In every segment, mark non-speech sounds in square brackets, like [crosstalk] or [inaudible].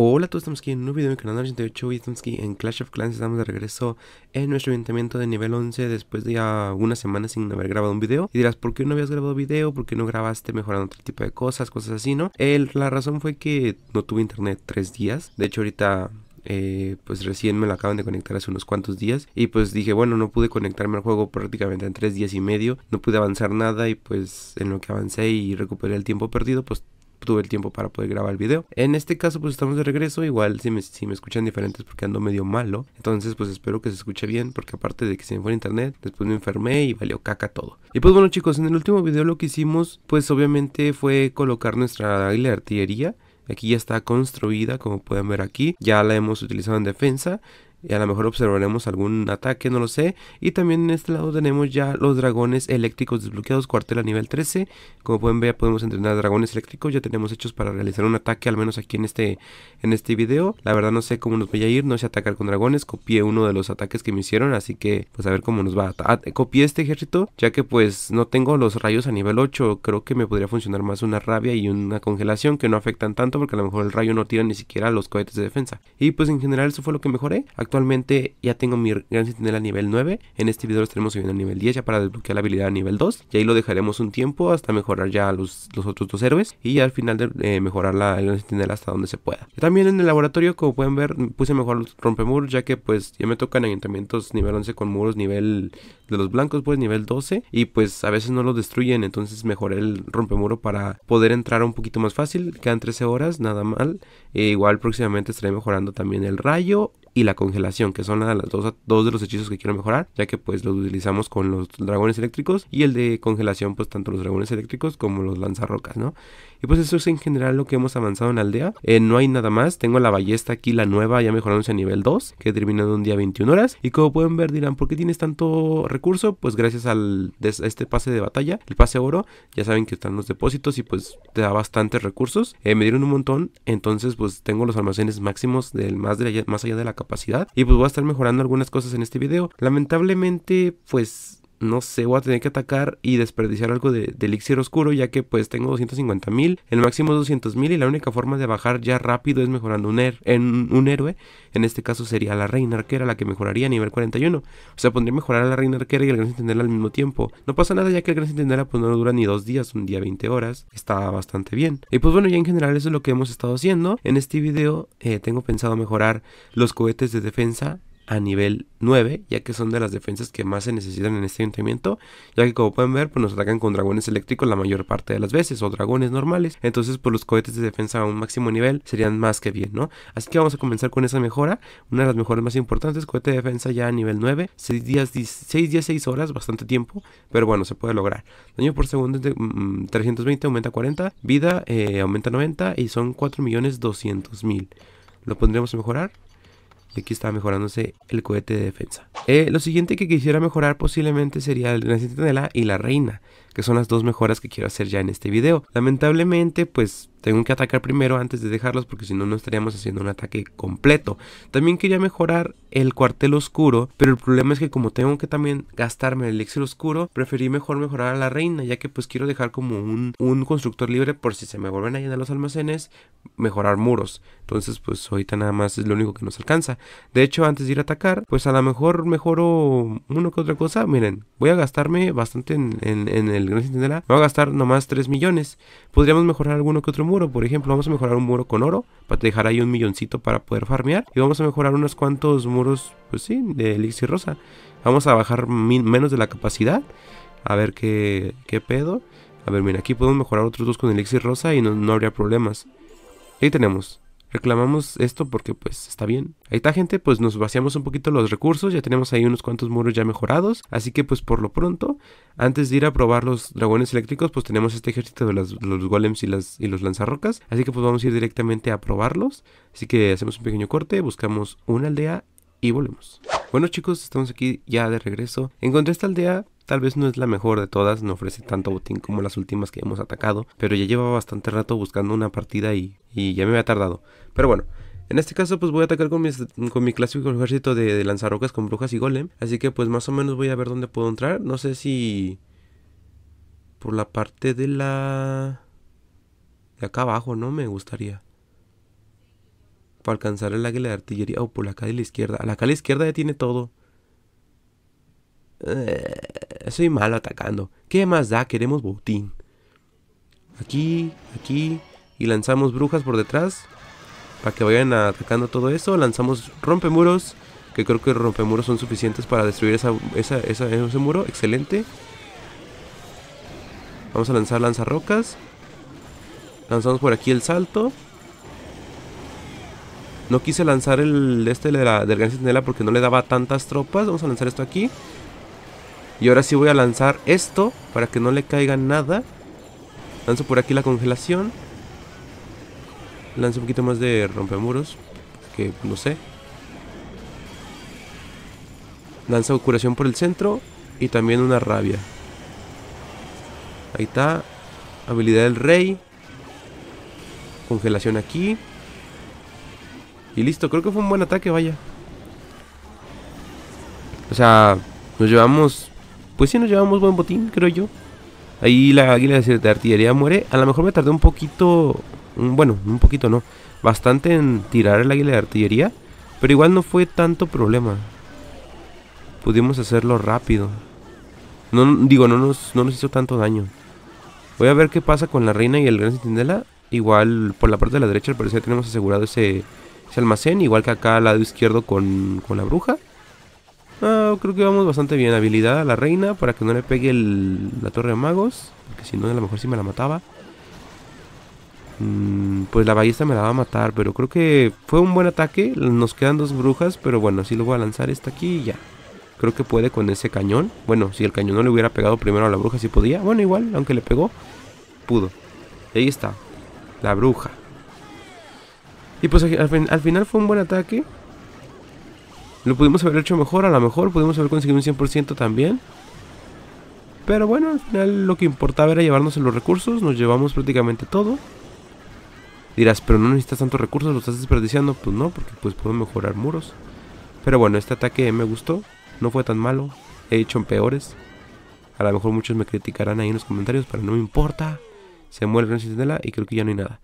Hola, todos estamos aquí en un nuevo video de mi canal 88 y estamos aquí en Clash of Clans, estamos de regreso en nuestro ayuntamiento de nivel 11 después de ya unas semanas sin haber grabado un video y dirás, ¿por qué no habías grabado video? ¿por qué no grabaste mejorando otro tipo de cosas? cosas así, ¿no? la razón fue que no tuve internet tres días, de hecho ahorita eh, pues recién me lo acaban de conectar hace unos cuantos días y pues dije bueno no pude conectarme al juego prácticamente en tres días y medio no pude avanzar nada y pues en lo que avancé y recuperé el tiempo perdido pues tuve el tiempo para poder grabar el video. En este caso pues estamos de regreso, igual si me, si me escuchan diferentes porque ando medio malo, entonces pues espero que se escuche bien porque aparte de que se me fue el internet, después me enfermé y valió caca todo. Y pues bueno chicos, en el último video lo que hicimos pues obviamente fue colocar nuestra águila de artillería. Aquí ya está construida, como pueden ver aquí. Ya la hemos utilizado en defensa. Y a lo mejor observaremos algún ataque, no lo sé. Y también en este lado tenemos ya los dragones eléctricos desbloqueados, cuartel a nivel 13. Como pueden ver, podemos entrenar dragones eléctricos. Ya tenemos hechos para realizar un ataque, al menos aquí en este, en este video. La verdad no sé cómo nos vaya a ir, no sé atacar con dragones. Copié uno de los ataques que me hicieron, así que pues a ver cómo nos va. A ah, ah, copié este ejército, ya que pues no tengo los rayos a nivel 8. Creo que me podría funcionar más una rabia y una congelación que no afectan tanto porque a lo mejor el rayo no tira ni siquiera los cohetes de defensa. Y pues en general eso fue lo que mejoré Actualmente ya tengo mi gran centinela a nivel 9. En este video lo estaremos subiendo a nivel 10 ya para desbloquear la habilidad a nivel 2. Y ahí lo dejaremos un tiempo hasta mejorar ya los, otros dos héroes. Y al final de eh, mejorar la gran centinela hasta donde se pueda. también en el laboratorio, como pueden ver, puse mejor los rompemuros. Ya que pues ya me tocan ayuntamientos nivel 11 con muros nivel de los blancos, pues nivel 12. Y pues a veces no los destruyen. Entonces mejoré el rompemuro para poder entrar un poquito más fácil. Quedan 13 horas, nada mal. Eh, igual próximamente estaré mejorando también el rayo y la congelación, que son las dos, dos de los hechizos que quiero mejorar, ya que pues los utilizamos con los dragones eléctricos y el de congelación pues tanto los dragones eléctricos como los lanzarrocas, ¿no? Y pues eso es en general lo que hemos avanzado en la aldea. Eh, no hay nada más. Tengo la ballesta aquí, la nueva, ya mejorándose a nivel 2, que he terminado un día 21 horas. Y como pueden ver dirán, ¿por qué tienes tanto recurso? Pues gracias al a este pase de batalla, el pase oro, ya saben que están los depósitos y pues te da bastantes recursos. Eh, me dieron un montón, entonces pues tengo los almacenes máximos del más, de más allá de la capacidad. Y pues voy a estar mejorando algunas cosas en este video. Lamentablemente pues no sé, voy a tener que atacar y desperdiciar algo de, elixir oscuro, ya que pues tengo 250.000, mil, el máximo es y la única forma de bajar ya rápido es mejorando un, en un héroe. En este caso sería la reina arquera la que mejoraría a nivel 41. O sea, pondría mejorar a la reina arquera y el gran centinela al mismo tiempo. No pasa nada ya que el gran centinela pues no dura ni dos días, un día 20 horas. Está bastante bien. Y pues bueno, ya en general eso es lo que hemos estado haciendo. En este video eh, tengo pensado mejorar los cohetes de defensa a nivel 9, ya que son de las defensas que más se necesitan en este ayuntamiento, ya que como pueden ver, pues nos atacan con dragones eléctricos la mayor parte de las veces, o dragones normales, entonces pues los cohetes de defensa a un máximo nivel serían más que bien, ¿no? Así que vamos a comenzar con esa mejora, una de las mejoras más importantes, cohete de defensa ya a nivel 9, 6 días, 6 días, horas, bastante tiempo, pero bueno, se puede lograr. Daño por segundo de 320 mm, mm, aumenta 40, vida eh, aumenta 90 y son 4.200.000. Lo pondremos a mejorar, y aquí está mejorándose el cohete de defensa. Eh, lo siguiente que quisiera mejorar posiblemente sería el nacimiento de y la Reina que son las dos mejoras que quiero hacer ya en este video. Lamentablemente, pues tengo que atacar primero antes de dejarlos porque si no, no estaríamos haciendo un ataque completo. También quería mejorar el cuartel oscuro, pero el problema es que como tengo que también gastarme el elixir oscuro, preferí mejor mejorar a la reina, ya que pues quiero dejar como un, constructor libre por si se me vuelven a llenar los almacenes, mejorar muros. Entonces pues ahorita nada más es lo único que nos alcanza. De hecho, antes de ir a atacar, pues a lo mejor mejoro uno que otra cosa. Miren, voy a gastarme bastante en el el Gran Centinela, va a gastar nomás 3 millones. Podríamos mejorar alguno que otro muro, por ejemplo, vamos a mejorar un muro con oro, para dejar ahí un milloncito para poder farmear. Y vamos a mejorar unos cuantos muros, pues sí, de elixir rosa. Vamos a bajar menos de la capacidad. A ver qué, qué pedo. A ver, mira, aquí podemos mejorar otros dos con elixir rosa y no habría problemas. Ahí tenemos reclamamos esto porque pues está bien. Ahí está gente, pues nos vaciamos un poquito los recursos, ya tenemos ahí unos cuantos muros ya mejorados, así que pues por lo pronto, antes de ir a probar los dragones eléctricos, pues tenemos este ejército de los golems y, las, y los lanzarrocas, así que pues vamos a ir directamente a probarlos, así que hacemos un pequeño corte, buscamos una aldea y volvemos. Bueno chicos, estamos aquí ya de regreso. Encontré esta aldea Tal vez no es la mejor de todas, no ofrece tanto botín como las últimas que hemos atacado, pero ya llevaba bastante rato buscando una partida y, ya me había tardado. Pero bueno, en este caso pues voy a atacar con, mi clásico ejército de, lanzarocas lanzarrocas con brujas y golem, así que pues más o menos voy a ver dónde puedo entrar, no sé si... Por la parte de la... De acá abajo, ¿no? Me gustaría para alcanzar el águila de artillería o por la calle de la izquierda. A la calle izquierda ya tiene todo. Eh, soy malo atacando. ¿Qué más da? Queremos botín. Aquí, aquí. Y lanzamos brujas por detrás. Para que vayan atacando todo eso. Lanzamos rompemuros. Que creo que rompemuros son suficientes para destruir ese muro. Excelente. Vamos a lanzar lanzarrocas. Lanzamos por aquí el salto. No quise lanzar el este de la, del gran centinela porque no le daba tantas tropas. Vamos a lanzar esto aquí. Y ahora sí voy a lanzar esto para que no le caiga nada. Lanzo por aquí la congelación. Lanzo un poquito más de rompemuros. Que no sé. Lanzo curación por el centro. Y también una rabia. Ahí está. Habilidad del rey. Congelación aquí. Y listo, creo que fue un buen ataque, vaya. O sea, nos llevamos pues sí nos llevamos buen botín, creo yo. Ahí la águila de artillería muere. A lo mejor me tardé un poquito, bueno, un poquito no, bastante en tirar el águila de artillería. Pero igual no fue tanto problema. Pudimos hacerlo rápido. No, digo, no nos, no nos hizo tanto daño. Voy a ver qué pasa con la reina y el gran centinela. Igual por la parte de la derecha al parecer tenemos asegurado ese, ese almacén. Igual que acá al lado izquierdo con la bruja. Ah, creo que vamos bastante bien. Habilidad a la reina para que no le pegue la torre de magos. Porque si no, a lo mejor sí me la mataba. Mm, pues la ballesta me la va a matar. Pero creo que fue un buen ataque. Nos quedan dos brujas. Pero bueno, si lo voy a lanzar esta aquí y ya. Creo que puede con ese cañón. Bueno, si el cañón no le hubiera pegado primero a la bruja, sí podía. Bueno, igual, aunque le pegó, pudo. ahí está. La bruja. Y pues al final fue un buen ataque. Lo pudimos haber hecho mejor, a lo mejor pudimos haber conseguido un 100% también. Pero bueno, al final lo que importaba era llevarnos los recursos, nos llevamos prácticamente todo. Dirás, pero no necesitas tantos recursos, lo estás desperdiciando. Pues no, porque pues puedo mejorar muros. Pero bueno, este ataque me gustó, no fue tan malo, he hecho en peores. A lo mejor muchos me criticarán ahí en los comentarios, pero no me importa. Se muere el gran y creo que ya no hay nada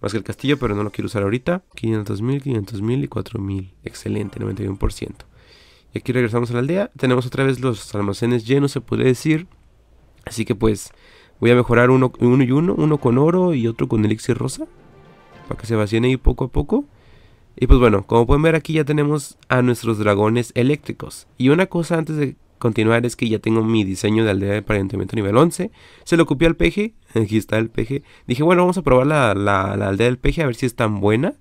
más que el castillo, pero no lo quiero usar ahorita. 500.000, 500.000 y 4.000. Excelente, 91%. Y aquí regresamos a la aldea. Tenemos otra vez los almacenes llenos, se puede decir. Así que pues voy a mejorar uno, uno y uno. Uno con oro y otro con elixir rosa. Para que se vacíen ahí poco a poco. Y pues bueno, como pueden ver aquí ya tenemos a nuestros dragones eléctricos. Y una cosa antes de continuar es que ya tengo mi diseño de aldea de aparentamiento nivel 11. Se lo copié al peje, [laughs] Aquí está el peje, Dije, bueno, vamos a probar la, la, aldea del peje a ver si es tan buena.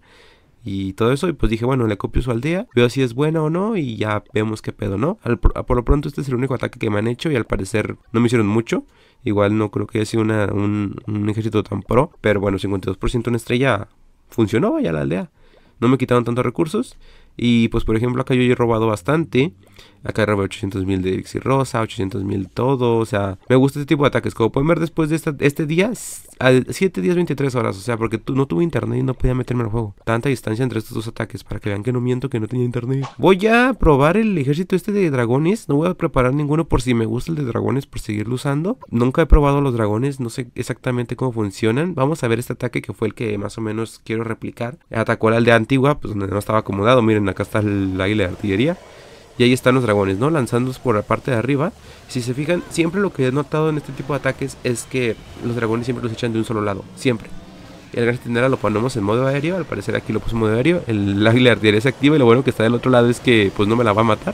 Y todo eso, y pues dije, bueno, le copio su aldea, veo si es buena o no, y ya vemos qué pedo, ¿no? por lo pronto, este es el único ataque que me han hecho, y al parecer no me hicieron mucho. Igual no creo que haya sido un, ejército tan pro, pero bueno, 52% en estrella funcionó, vaya la aldea. No me quitaron tantos recursos. Y pues por ejemplo acá yo he robado bastante. Acá robé 800 mil de y Rosa, 800 mil todo. O sea, me gusta este tipo de ataques. Como pueden ver después de este día, 7 días 23 horas. O sea, porque no tuve internet y no podía meterme al juego. Tanta distancia entre estos dos ataques para que vean que no miento que no tenía internet. Voy a probar el ejército este de dragones. No voy a preparar ninguno por si me gusta el de dragones por seguirlo usando. Nunca he probado los dragones. No sé exactamente cómo funcionan. Vamos a ver este ataque que fue el que más o menos quiero replicar. Atacó al de Antigua, pues donde no estaba acomodado. Miren, acá está el águila de artillería. Y ahí están los dragones, ¿no? Lanzándose por la parte de arriba. Si se fijan, siempre lo que he notado en este tipo de ataques es que los dragones siempre los echan de un solo lado. Siempre. El gran lo ponemos en modo aéreo. Al parecer aquí lo puse en modo aéreo. El águila de artillería se activa y lo bueno que está del otro lado es que pues no me la va a matar.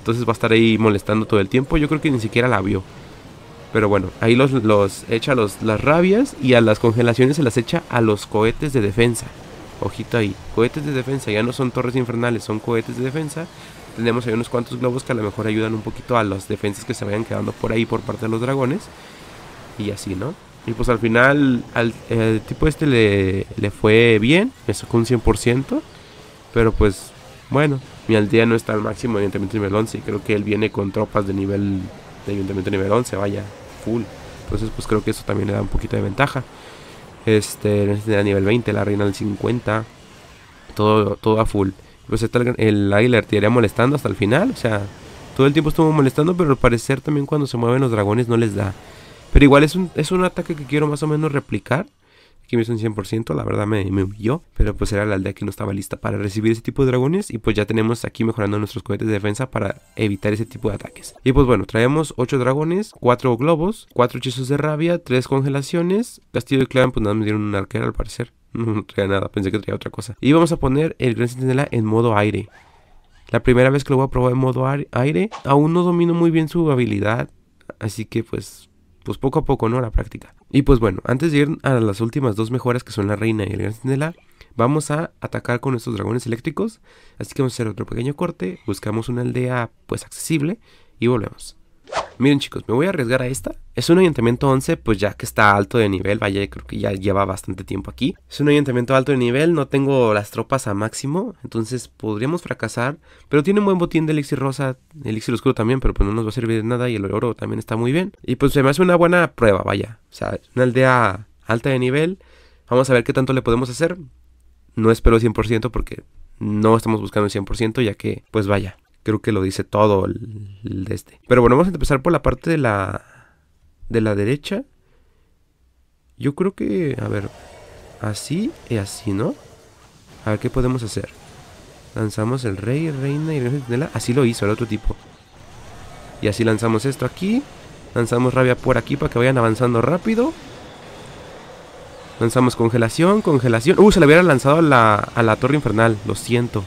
Entonces va a estar ahí molestando todo el tiempo. Yo creo que ni siquiera la vio. Pero bueno, ahí los, los echa los, las rabias y a las congelaciones se las echa a los cohetes de defensa. Ojito ahí. Cohetes de defensa, ya no son torres infernales, son cohetes de defensa. Tenemos ahí unos cuantos globos que a lo mejor ayudan un poquito a las defensas que se vayan quedando por ahí por parte de los dragones. Y así, ¿no? Y pues al final al tipo este le, le fue bien, me sacó un 100%. Pero pues bueno, mi aldea no está al máximo de ayuntamiento nivel 11. Creo que él viene con tropas de nivel de ayuntamiento nivel 11, vaya, full. Entonces pues creo que eso también le da un poquito de ventaja. Este, a nivel 20, la reina del 50. Todo, todo a full. Pues está el, el águila artillería molestando hasta el final. O sea, todo el tiempo estuvo molestando, pero al parecer también cuando se mueven los dragones no les da. Pero igual es un, es un ataque que quiero más o menos replicar. Aquí me hizo un 100%, la verdad me, me humilló, pero pues era la aldea que no estaba lista para recibir ese tipo de dragones y pues ya tenemos aquí mejorando nuestros cohetes de defensa para evitar ese tipo de ataques. Y pues bueno, traemos 8 dragones, 4 globos, 4 hechizos de rabia, 3 congelaciones, castillo y clan pues nada me dieron un arquero al parecer. [laughs] No, no traía nada, pensé que traía otra cosa. Y vamos a poner el Gran Centinela en modo aire. La primera vez que lo voy a probar en modo aire, aún no domino muy bien su habilidad, así que pues pues poco a poco, ¿no? La práctica. Y pues bueno, antes de ir a las últimas dos mejoras que son la reina y el gran vamos a atacar con nuestros dragones eléctricos. Así que vamos a hacer otro pequeño corte, buscamos una aldea pues accesible y volvemos miren chicos, me voy a arriesgar a esta. Es un ayuntamiento 11, pues ya que está alto de nivel, vaya, creo que ya lleva bastante tiempo aquí. Es un ayuntamiento alto de nivel, no tengo las tropas a máximo, entonces podríamos fracasar. Pero tiene un buen botín de elixir rosa, elixir oscuro también, pero pues no nos va a servir de nada y el oro también está muy bien. Y pues se me hace una buena prueba, vaya. O sea, una aldea alta de nivel. Vamos a ver qué tanto le podemos hacer. No espero 100% porque no estamos buscando el 100%, ya que, pues vaya, creo que lo dice todo el, de este. Pero bueno, vamos a empezar por la parte de la de la derecha. Yo creo que, a ver, así y así, ¿no? A ver qué podemos hacer. Lanzamos el rey, reina y reina. Así lo hizo el otro tipo. Y así lanzamos esto aquí. Lanzamos rabia por aquí para que vayan avanzando rápido. Lanzamos congelación, congelación. Uh, se le hubiera lanzado a la, a la torre infernal. Lo siento.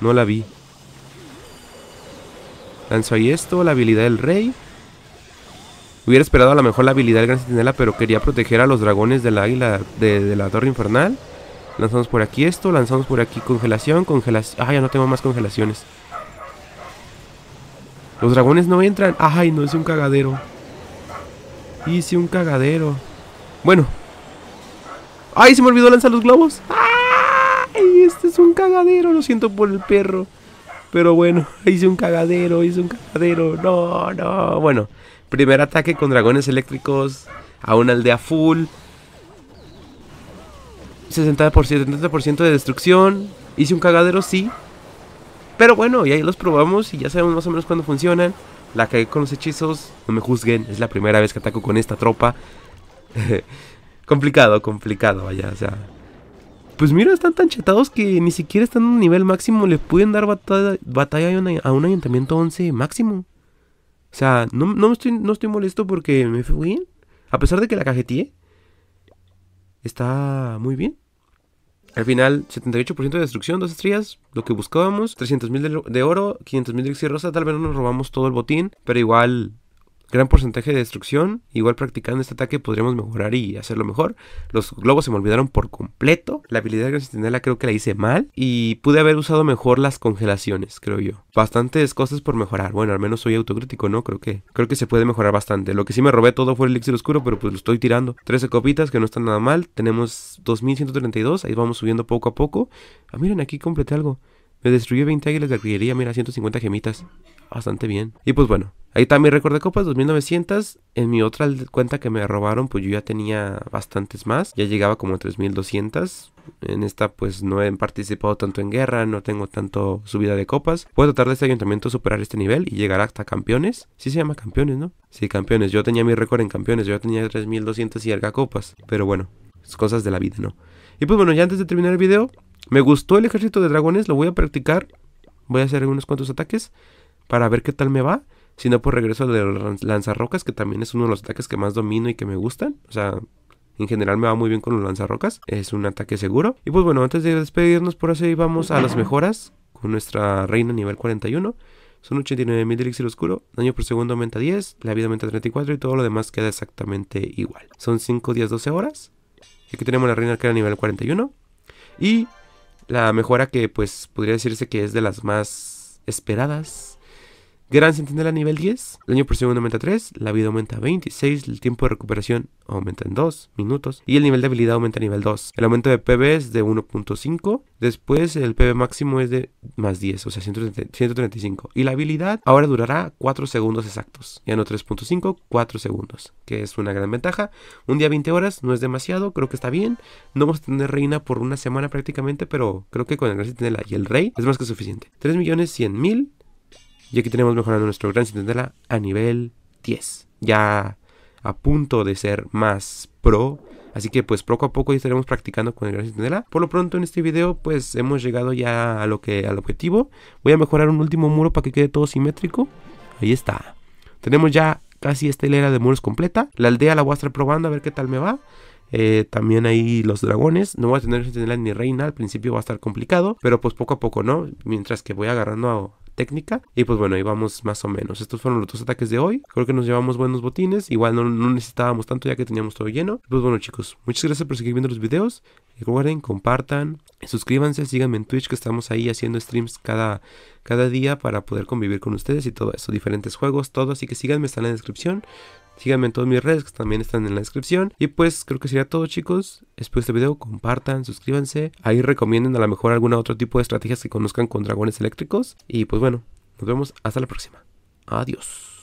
No la vi. Lanzo ahí esto, la habilidad del rey. Hubiera esperado a lo mejor la habilidad del gran centinela, pero quería proteger a los dragones del águila de, la torre infernal. Lanzamos por aquí esto, lanzamos por aquí congelación, congelación. Ah, ya no tengo más congelaciones. Los dragones no entran. Ay, no, hice un cagadero. Hice un cagadero. Bueno. Ay, se me olvidó lanzar los globos. Ay, este es un cagadero. Lo siento por el perro. Pero bueno, [laughs] hice un cagadero, hice un cagadero. No, no. Bueno, primer ataque con dragones eléctricos a una aldea full. 60%, 70% de destrucción. Hice un cagadero, sí. Pero bueno, y ahí los probamos y ya sabemos más o menos cuándo funcionan. La cagué con los hechizos. No me juzguen, es la primera vez que ataco con esta tropa. [laughs] complicado, complicado, vaya, o sea. Pues mira, están tan chatados que ni siquiera están en un nivel máximo. Le pueden dar batalla, a, un ayuntamiento 11 máximo. O sea, no, estoy, no estoy molesto porque me fue bien. A pesar de que la cajetí, está muy bien. Al final, 78% de destrucción, dos estrellas, lo que buscábamos, 300.000 de, de oro, 500.000 de tal vez no nos robamos todo el botín, pero igual Gran porcentaje de destrucción. Igual practicando este ataque podríamos mejorar y hacerlo mejor. Los globos se me olvidaron por completo. La habilidad de Gran creo que la hice mal. Y pude haber usado mejor las congelaciones, creo yo. Bastantes cosas por mejorar. Bueno, al menos soy autocrítico, ¿no? Creo que, creo que se puede mejorar bastante. Lo que sí me robé todo fue el elixir oscuro, pero pues lo estoy tirando. 13 copitas que no están nada mal. Tenemos 2132. Ahí vamos subiendo poco a poco. Ah, miren, aquí completé algo. Me destruyó 20 águilas de artillería, mira, 150 gemitas bastante bien. Y pues bueno, Ahí está mi récord de copas 2900. En mi otra cuenta que me robaron, pues yo ya tenía bastantes más. Ya llegaba como a 3200. En esta, pues no he participado tanto en guerra, no tengo tanto subida de copas. Puedo tratar de este ayuntamiento superar este nivel y llegar hasta campeones. Sí se llama campeones, ¿no? Sí, campeones. Yo tenía mi récord en campeones, yo ya tenía 3200 y alga copas. Pero bueno, es cosas de la vida, ¿no? Y pues bueno, ya antes de terminar el video, me gustó el ejército de dragones, lo voy a practicar. Voy a hacer algunos cuantos ataques para ver qué tal me va. Si no, pues regreso al de lanzarrocas, que también es uno de los ataques que más domino y que me gustan. O sea, en general me va muy bien con los lanzarrocas. Es un ataque seguro. Y pues bueno, antes de despedirnos por eso vamos a las mejoras con nuestra reina nivel 41. Son 89.000 de elixir oscuro, daño por segundo aumenta 10, la vida aumenta 34 y todo lo demás queda exactamente igual. Son 5 días, 12 horas. Y Aquí tenemos la reina que a nivel 41. Y la mejora que pues podría decirse que es de las más esperadas Gran a nivel 10, El por segundo aumenta 3, la vida aumenta a 26, el tiempo de recuperación aumenta en 2 minutos y el nivel de habilidad aumenta a nivel 2. El aumento de PB es de 1.5, después el PB máximo es de más 10, o sea 135. Y la habilidad ahora durará 4 segundos exactos, ya no 3.5, 4 segundos, que es una gran ventaja. Un día 20 horas no es demasiado, creo que está bien. No vamos a tener reina por una semana prácticamente, pero creo que con el Gran Sentinela y el Rey es más que suficiente. 3.100.000 y aquí tenemos mejorando nuestro Gran Centinela a nivel 10. Ya a punto de ser más pro. Así que pues poco a poco estaremos practicando con el Gran Centinela. Por lo pronto en este video pues hemos llegado ya a lo que al objetivo. Voy a mejorar un último muro para que quede todo simétrico. Ahí está. Tenemos ya casi esta hilera de muros completa. La aldea la voy a estar probando a ver qué tal me va. Eh, también ahí los dragones. No voy a tener centinela ni reina. Al principio va a estar complicado. Pero pues poco a poco, ¿no? Mientras que voy agarrando a técnica. Y pues bueno, ahí vamos más o menos. Estos fueron los dos ataques de hoy. Creo que nos llevamos buenos botines. Igual no, necesitábamos tanto ya que teníamos todo lleno. Pues bueno chicos, muchas gracias por seguir viendo los videos. Recuerden, compartan, suscríbanse, síganme en Twitch que estamos ahí haciendo streams cada, cada día para poder convivir con ustedes y todo eso. Diferentes juegos, todo. Así que síganme, está en la descripción. Síganme en todas mis redes que también están en la descripción. Y pues creo que sería todo chicos. Espero este video, compartan, suscríbanse. Ahí recomienden a lo mejor algún otro tipo de estrategias que conozcan con dragones eléctricos. Y pues bueno, nos vemos hasta la próxima. Adiós.